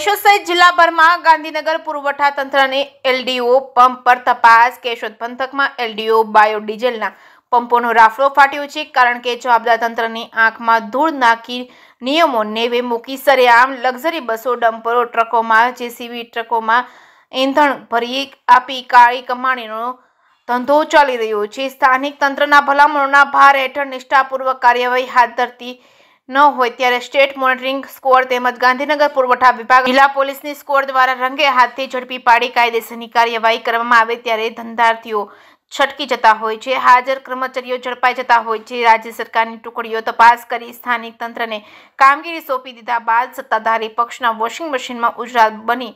કેશોદ સહિત જિલ્લાભરમાં ગાંધીનગર પુરવઠા તંત્રને એલડીઓ પંપ પર તપાસ કેશોદ પંથકમાં એલડીઓ બાયોડીઝલના પંપોનો રાફડો ફાટ્યો છે કારણ કે જવાબદાર તંત્રની આંખમાં ધૂળ નાખી નિયમો નેવે મૂકી સરેઆમ લક્ઝરી બસો ડમ્પરો ટ્રકોમાં જેસીબી ટ્રકોમાં ઈંધણ ભરી આપી કાળી કમાણીનો ધંધો ચાલી રહ્યો છે સ્થાનિક તંત્રના ભલામણોના ભાર હેઠળ નિષ્ઠાપૂર્વક કાર્યવાહી હાથ ધરતી ન હોય ત્યારે સ્ટેટ મોનિટરિંગ સ્કોડ તેમજ ગાંધીનગર પુરવઠા વિભાગ જિલ્લા પોલીસની સ્કોડ દ્વારા રંગે હાથથી ઝડપી પાડી કાયદેસરની કાર્યવાહી કરવામાં આવે ત્યારે ધંધાર્થીઓ છટકી જતા હોય છે હાજર કર્મચારીઓ ઝડપાઈ જતા હોય છે રાજ્ય સરકારની ટુકડીઓ તપાસ કરી સ્થાનિક તંત્રને કામગીરી સોંપી દીધા બાદ સત્તાધારી પક્ષના વોશિંગ મશીનમાં ઉજરાત બની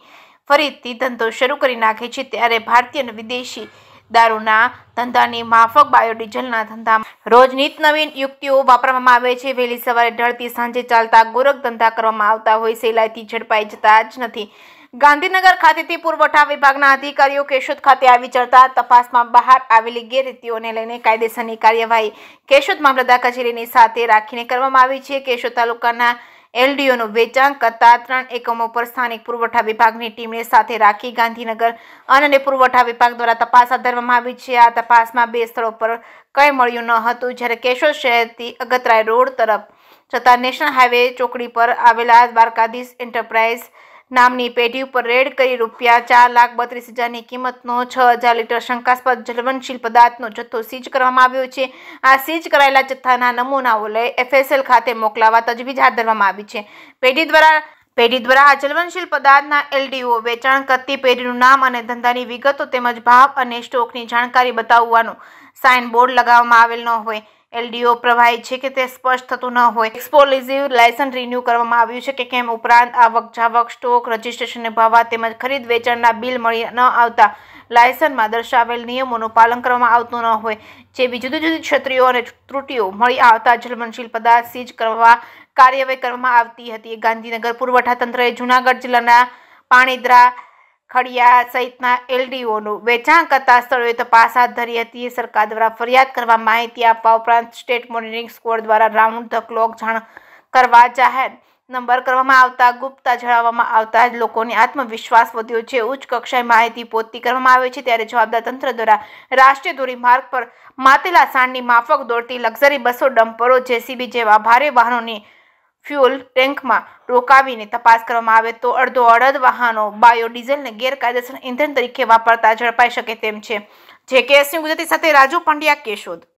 ફરીથી ધંધો શરૂ કરી નાખે છે ત્યારે ભારતીય અને વિદેશી દારૂના ધંધાની માફક બાયોડીઝલના ધંધામાં રોજ નીત નવીન યુક્તિઓ વાપરવામાં આવે છે વહેલી સવારે ઢળતી સાંજે ચાલતા ગોરખ ધંધા કરવામાં આવતા હોય સહેલાઈથી ઝડપાઈ જતા જ નથી ગાંધીનગર ખાતેથી પુરવઠા વિભાગના અધિકારીઓ કેશોદ ખાતે આવી ચડતા તપાસમાં બહાર આવેલી ગેરરીતિઓને લઈને કાયદેસરની કાર્યવાહી કેશોદ મામલતદાર કચેરીની સાથે રાખીને કરવામાં આવી છે કેશોદ તાલુકાના એલડીઓનું વેચાણ કરતા ત્રણ એકમો પર સ્થાનિક પુરવઠા વિભાગની ટીમને સાથે રાખી ગાંધીનગર અન્ન અને પુરવઠા વિભાગ દ્વારા તપાસ હાથ ધરવામાં આવી છે આ તપાસમાં બે સ્થળો પર કંઈ મળ્યું ન હતું જ્યારે કેશોદ શહેરથી અગતરાય રોડ તરફ જતા નેશનલ હાઈવે ચોકડી પર આવેલા દ્વારકાધીશ એન્ટરપ્રાઇઝ નામની પેઢી ઉપર રેડ કરી રૂપિયા ચાર લાખ બત્રીસ હજારની કિંમતનો છ હજાર લીટર શંકાસ્પદ જલવનશીલ પદાર્થનો જથ્થો સીઝ કરવામાં આવ્યો છે આ સીઝ કરાયેલા જથ્થાના નમૂનાઓ લઈ એફએસએલ ખાતે મોકલાવા તજવીજ હાથ ધરવામાં આવી છે પેઢી દ્વારા પેઢી દ્વારા આ જલવનશીલ પદાર્થના એલડીઓ વેચાણ કરતી પેઢીનું નામ અને ધંધાની વિગતો તેમજ ભાવ અને સ્ટોકની જાણકારી બતાવવાનું સાઇન બોર્ડ લગાવવામાં આવેલ ન હોય એલડીઓ પ્રવાહી છે કે તે સ્પષ્ટ થતું ન હોય એક્સપોલિઝિવ લાયસન્સ રિન્યુ કરવામાં આવ્યું છે કે કેમ ઉપરાંત આવક જાવક સ્ટોક રજીસ્ટ્રેશન ભાવા તેમજ ખરીદ વેચાણના બિલ મળી ન આવતા લાયસન્સમાં દર્શાવેલ નિયમોનું પાલન કરવામાં આવતું ન હોય જેવી જુદી જુદી ક્ષત્રિયો અને ત્રુટીઓ મળી આવતા જલમનશીલ પદાર્થ સીજ કરવા કાર્યવાહી કરવામાં આવતી હતી ગાંધીનગર પુરવઠા તંત્રએ જૂનાગઢ જિલ્લાના પાણીદ્રા ખડિયા સહિતના એલડીઓનું વેચાણ કરતા સ્થળોએ તપાસ હાથ ધરી હતી સરકાર દ્વારા ફરિયાદ કરવા માહિતી આપવા ઉપરાંત સ્ટેટ મોનિટરિંગ સ્કોડ દ્વારા રાઉન્ડ ધ ક્લોક જાણ કરવા જાહેર નંબર કરવામાં આવતા ગુપ્તા જણાવવામાં આવતા જ લોકોને આત્મવિશ્વાસ વધ્યો છે ઉચ્ચ કક્ષાએ માહિતી પોતી કરવામાં આવે છે ત્યારે જવાબદાર તંત્ર દ્વારા રાષ્ટ્રીય ધોરીમાર્ગ પર માતેલા સાંડની માફક દોડતી લક્ઝરી બસો ડમ્પરો જેસીબી જેવા ભારે વાહનોની ફ્યુઅલ ટેન્કમાં રોકાવીને તપાસ કરવામાં આવે તો અડધો અડધ વાહનો બાયોડીઝલને ગેરકાયદેસર ઇંધણ તરીકે વાપરતા ઝડપાઈ શકે તેમ છે જે કેસની ગુજરાતી સાથે રાજુ પંડ્યા કેશોદ